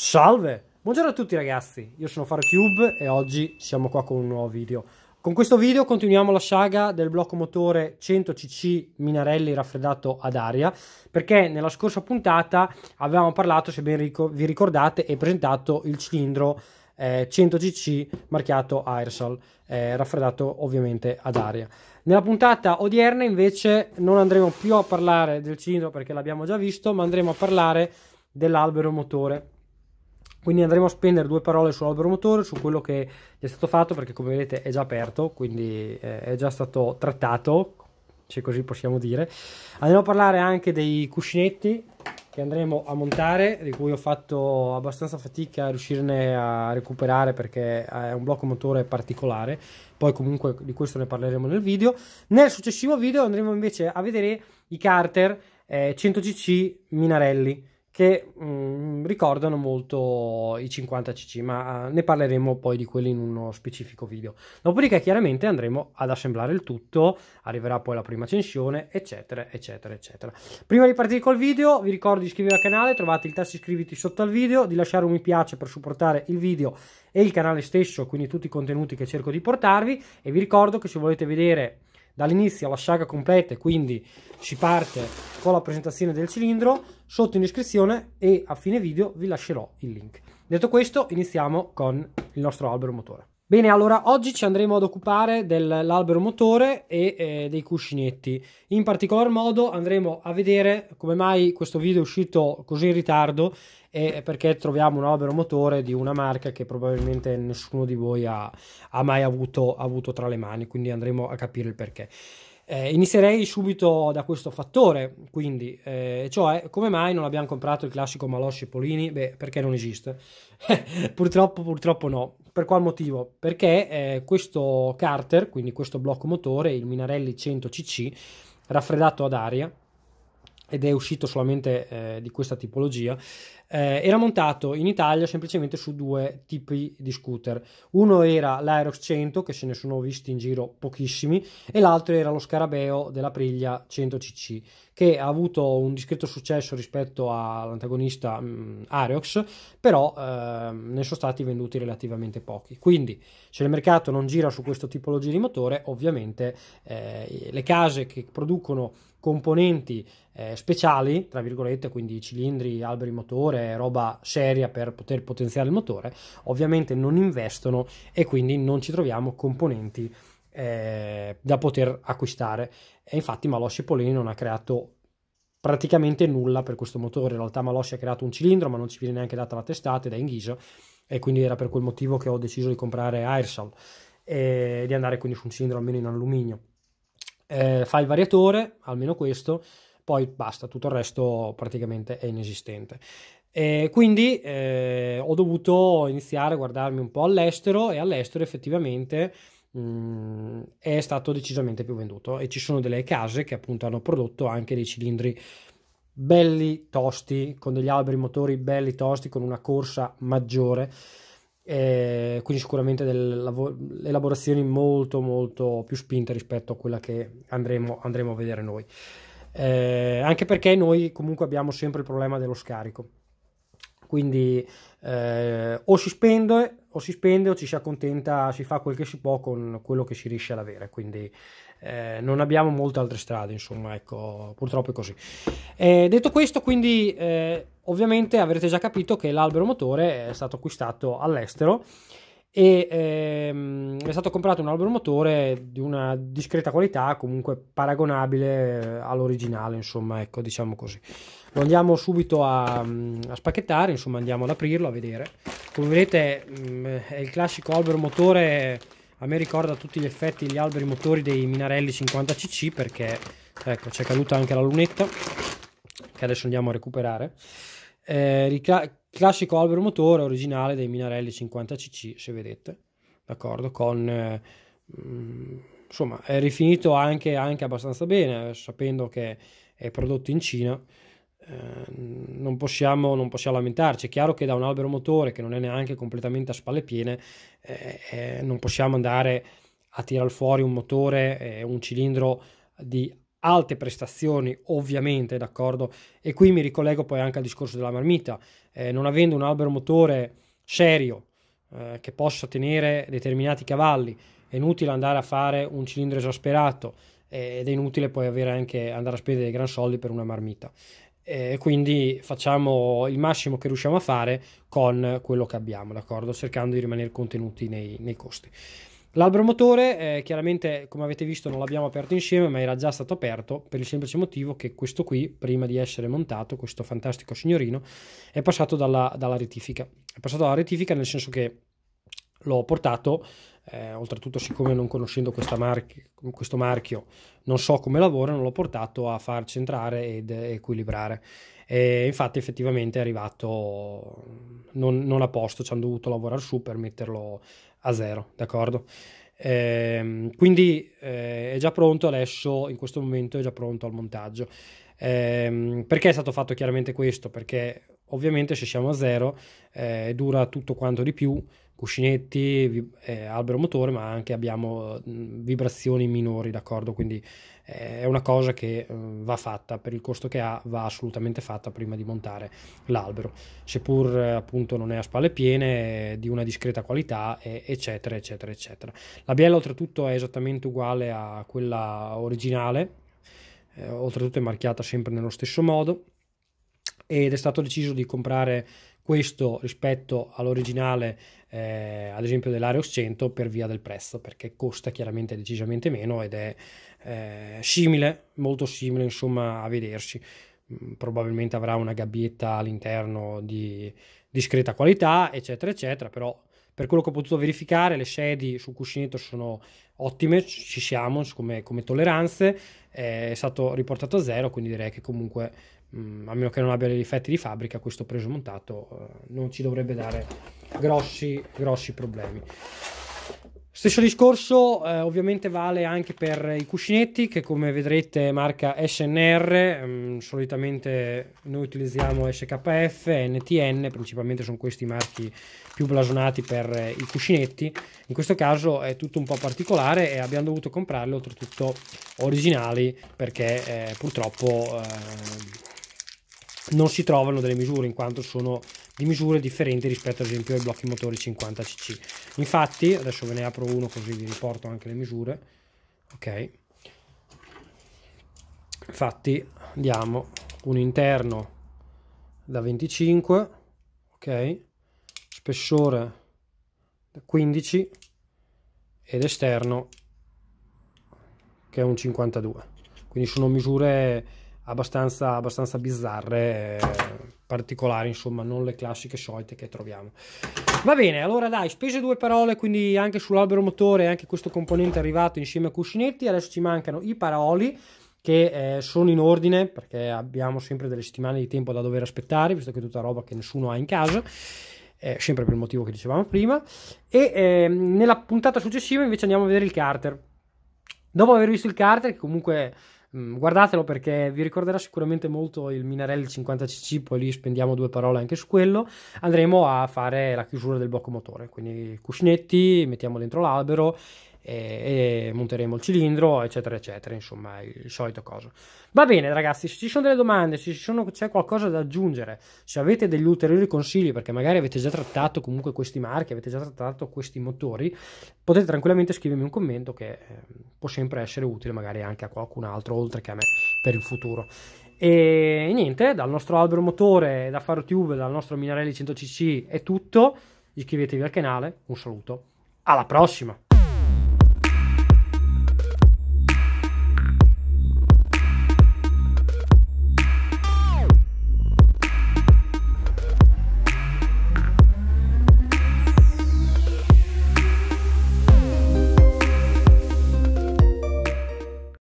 Salve! Buongiorno a tutti ragazzi, io sono FaroCube e oggi siamo qua con un nuovo video. Con questo video continuiamo la saga del blocco motore 100cc Minarelli raffreddato ad aria perché nella scorsa puntata avevamo parlato, se ben vi ricordate, e presentato il cilindro eh, 100cc marchiato Aersol, eh, raffreddato ovviamente ad aria. Nella puntata odierna invece non andremo più a parlare del cilindro perché l'abbiamo già visto, ma andremo a parlare dell'albero motore quindi andremo a spendere due parole sull'albero motore, su quello che è stato fatto, perché come vedete è già aperto, quindi eh, è già stato trattato, se così possiamo dire. Andremo a parlare anche dei cuscinetti che andremo a montare, di cui ho fatto abbastanza fatica a riuscirne a recuperare perché eh, è un blocco motore particolare, poi comunque di questo ne parleremo nel video. Nel successivo video andremo invece a vedere i carter 100cc eh, Minarelli che mh, mm, ricordano molto i 50cc, ma eh, ne parleremo poi di quelli in uno specifico video. Dopodiché chiaramente andremo ad assemblare il tutto, arriverà poi la prima censione, eccetera, eccetera, eccetera. Prima di partire col video vi ricordo di iscrivervi al canale, trovate il tasto iscriviti sotto al video, di lasciare un mi piace per supportare il video e il canale stesso, quindi tutti i contenuti che cerco di portarvi e vi ricordo che se volete vedere dall'inizio alla sciaga completa quindi si parte con la presentazione del cilindro sotto in descrizione e a fine video vi lascerò il link detto questo iniziamo con il nostro albero motore Bene, allora oggi ci andremo ad occupare dell'albero motore e eh, dei cuscinetti. In particolar modo andremo a vedere come mai questo video è uscito così in ritardo e perché troviamo un albero motore di una marca che probabilmente nessuno di voi ha, ha mai avuto, avuto tra le mani, quindi andremo a capire il perché. Eh, inizierei subito da questo fattore, quindi, eh, cioè come mai non abbiamo comprato il classico Malossi Polini? Beh, perché non esiste. purtroppo, purtroppo no. Per qual motivo? Perché eh, questo carter, quindi questo blocco motore, il Minarelli 100cc, raffreddato ad aria, ed è uscito solamente eh, di questa tipologia, eh, era montato in Italia semplicemente su due tipi di scooter. Uno era l'Aerox 100, che se ne sono visti in giro pochissimi, e l'altro era lo Scarabeo della Priglia 100cc, che ha avuto un discreto successo rispetto all'antagonista mh, mm, Aerox, però eh, ne sono stati venduti relativamente pochi. Quindi, se il mercato non gira su questo tipologia di motore, ovviamente eh, le case che producono componenti eh, speciali, tra virgolette, quindi cilindri, alberi motore, oppure roba seria per poter potenziare il motore, ovviamente non investono e quindi non ci troviamo componenti eh, da poter acquistare. E infatti Malossi Polini non ha creato praticamente nulla per questo motore. In realtà Malossi ha creato un cilindro, ma non ci viene neanche data la testata ed è in ghisa. E quindi era per quel motivo che ho deciso di comprare Airsal e di andare quindi su un cilindro almeno in alluminio. Eh, fa il variatore, almeno questo, poi basta, tutto il resto praticamente è inesistente. E quindi eh, ho dovuto iniziare a guardarmi un po' all'estero e all'estero effettivamente mh, mm, è stato decisamente più venduto e ci sono delle case che appunto hanno prodotto anche dei cilindri belli tosti, con degli alberi motori belli tosti, con una corsa maggiore. Eh, quindi sicuramente delle elaborazioni molto molto più spinte rispetto a quella che andremo, andremo a vedere noi. Eh, anche perché noi comunque abbiamo sempre il problema dello scarico quindi eh, o si spende o si spende o ci si accontenta, si fa quel che si può con quello che si riesce ad avere. Quindi eh, non abbiamo molte altre strade, insomma, ecco, purtroppo è così. Eh, detto questo, quindi eh, ovviamente avrete già capito che l'albero motore è stato acquistato all'estero e ehm, è stato comprato un albero motore di una discreta qualità, comunque paragonabile eh, all'originale, insomma, ecco, diciamo così. Lo andiamo subito a, mm, a spacchettare, insomma, andiamo ad aprirlo, a vedere. Come vedete mm, è il classico albero motore, a me ricorda tutti gli effetti gli alberi motori dei Minarelli 50cc perché, ecco, c'è caduta anche la lunetta, che adesso andiamo a recuperare. Eh, Classico albero motore originale dei Minarelli 50cc, se vedete, d'accordo, con... Eh, mm, insomma, è rifinito anche, anche abbastanza bene, sapendo che è prodotto in Cina. Eh, non, possiamo, non possiamo, lamentarci. È chiaro che da un albero motore che non è neanche completamente a spalle piene, eh, eh, non possiamo andare a tirar fuori un motore, un cilindro di alte prestazioni ovviamente, d'accordo? E qui mi ricollego poi anche al discorso della marmita, eh, non avendo un albero motore serio eh, che possa tenere determinati cavalli, è inutile andare a fare un cilindro esasperato eh, ed è inutile poi avere anche andare a spendere dei gran soldi per una marmita. Eh, quindi facciamo il massimo che riusciamo a fare con quello che abbiamo, d'accordo? Cercando di rimanere contenuti nei, nei costi. L'albero motore, eh, chiaramente, come avete visto, non l'abbiamo aperto insieme, ma era già stato aperto per il semplice motivo che questo qui, prima di essere montato, questo fantastico signorino, è passato dalla, dalla rettifica. È passato dalla rettifica nel senso che l'ho portato, eh, oltretutto siccome non conoscendo marchi, questo marchio non so come lavora, non l'ho portato a far centrare ed equilibrare. E infatti effettivamente è arrivato non, non a posto, ci hanno dovuto lavorare su per metterlo a zero, d'accordo? Eh, quindi eh, è già pronto adesso, in questo momento è già pronto al montaggio. Eh, perché è stato fatto chiaramente questo? Perché ovviamente se siamo a zero eh, dura tutto quanto di più, cuscinetti, eh, albero motore, ma anche abbiamo vibrazioni minori, d'accordo? Quindi eh, è una cosa che eh, va fatta per il costo che ha, va assolutamente fatta prima di montare l'albero, seppur eh, appunto non è a spalle piene, di una discreta qualità, eccetera, eccetera, eccetera. La biella oltretutto è esattamente uguale a quella originale, eh, oltretutto è marchiata sempre nello stesso modo ed è stato deciso di comprare questo rispetto all'originale eh, ad esempio dell'Areos 100 per via del prezzo perché costa chiaramente decisamente meno ed è eh, simile molto simile insomma a vedersi mm, probabilmente avrà una gabbietta all'interno di discreta qualità eccetera eccetera però per quello che ho potuto verificare le sedi sul cuscinetto sono ottime ci siamo come, come tolleranze eh, è stato riportato a zero quindi direi che comunque Mm, a meno che non abbia dei difetti di fabbrica, questo preso montato eh, non ci dovrebbe dare grossi, grossi problemi. Stesso discorso eh, ovviamente vale anche per i cuscinetti che come vedrete marca SNR, mh, mm, solitamente noi utilizziamo SKF, NTN, principalmente sono questi i marchi più blasonati per eh, i cuscinetti, in questo caso è tutto un po' particolare e abbiamo dovuto comprarli oltretutto originali perché eh, purtroppo eh, non si trovano delle misure in quanto sono di misure differenti rispetto ad esempio ai blocchi motori 50 cc infatti adesso ve ne apro uno così vi riporto anche le misure ok infatti diamo un interno da 25 ok spessore da 15 ed esterno che è un 52 quindi sono misure abbastanza, abbastanza bizzarre, eh, particolari, insomma, non le classiche solite che troviamo. Va bene, allora dai, spese due parole quindi anche sull'albero motore, anche questo componente è arrivato insieme a cuscinetti, adesso ci mancano i paroli che eh, sono in ordine perché abbiamo sempre delle settimane di tempo da dover aspettare, visto che è tutta roba che nessuno ha in casa. Eh, sempre per il motivo che dicevamo prima, e eh, nella puntata successiva invece andiamo a vedere il Carter. Dopo aver visto il Carter, che comunque Mm, guardatelo perché vi ricorderà sicuramente molto il Minarelli 50cc, poi lì spendiamo due parole anche su quello. Andremo a fare la chiusura del blocco motore, quindi cuscinetti, mettiamo dentro l'albero e, e monteremo il cilindro, eccetera, eccetera, insomma, il solito coso. Va bene, ragazzi, se ci sono delle domande, se sono, c'è qualcosa da aggiungere, se avete degli ulteriori consigli, perché magari avete già trattato comunque questi marchi, avete già trattato questi motori, potete tranquillamente scrivermi un commento che eh, può sempre essere utile magari anche a qualcun altro, oltre che a me, per il futuro. E niente, dal nostro albero motore, da Faro Tube, dal nostro Minarelli 100cc è tutto. Iscrivetevi al canale, un saluto, alla prossima!